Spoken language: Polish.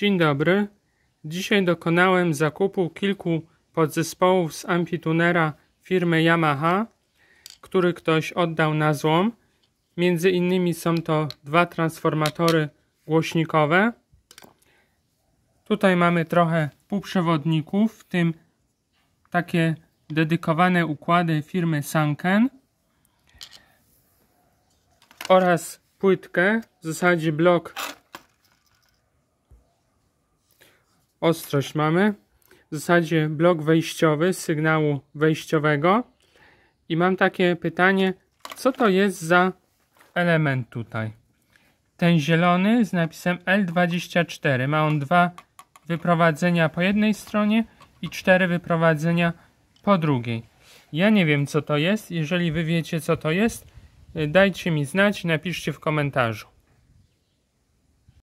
Dzień dobry. Dzisiaj dokonałem zakupu kilku podzespołów z ampitunera firmy Yamaha, który ktoś oddał na złom. Między innymi są to dwa transformatory głośnikowe. Tutaj mamy trochę półprzewodników, w tym takie dedykowane układy firmy Sanken oraz płytkę, w zasadzie blok ostrość mamy. W zasadzie blok wejściowy, sygnału wejściowego. I mam takie pytanie, co to jest za element tutaj? Ten zielony z napisem L24. Ma on dwa wyprowadzenia po jednej stronie i cztery wyprowadzenia po drugiej. Ja nie wiem co to jest. Jeżeli wy wiecie co to jest, y, dajcie mi znać, napiszcie w komentarzu.